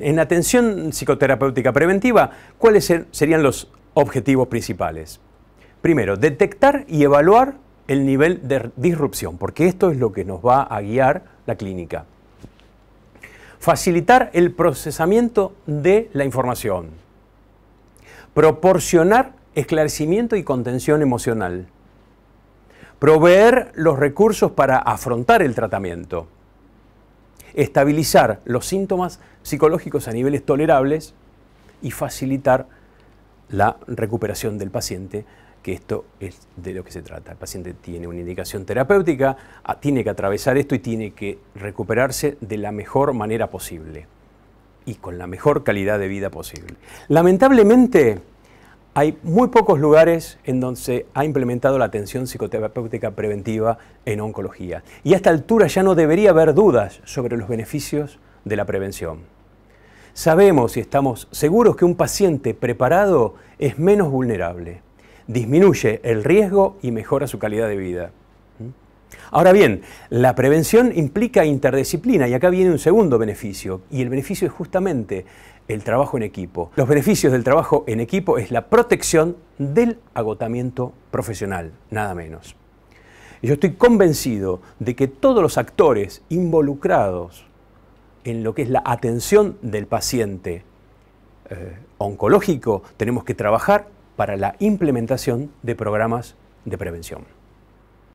En atención psicoterapéutica preventiva, ¿cuáles serían los objetivos principales? Primero, detectar y evaluar el nivel de disrupción, porque esto es lo que nos va a guiar la clínica. Facilitar el procesamiento de la información. Proporcionar esclarecimiento y contención emocional. Proveer los recursos para afrontar el tratamiento estabilizar los síntomas psicológicos a niveles tolerables y facilitar la recuperación del paciente, que esto es de lo que se trata. El paciente tiene una indicación terapéutica, ah, tiene que atravesar esto y tiene que recuperarse de la mejor manera posible y con la mejor calidad de vida posible. Lamentablemente, hay muy pocos lugares en donde se ha implementado la atención psicoterapéutica preventiva en oncología. Y a esta altura ya no debería haber dudas sobre los beneficios de la prevención. Sabemos y estamos seguros que un paciente preparado es menos vulnerable, disminuye el riesgo y mejora su calidad de vida. Ahora bien, la prevención implica interdisciplina y acá viene un segundo beneficio y el beneficio es justamente el trabajo en equipo. Los beneficios del trabajo en equipo es la protección del agotamiento profesional, nada menos. yo estoy convencido de que todos los actores involucrados en lo que es la atención del paciente eh, oncológico tenemos que trabajar para la implementación de programas de prevención.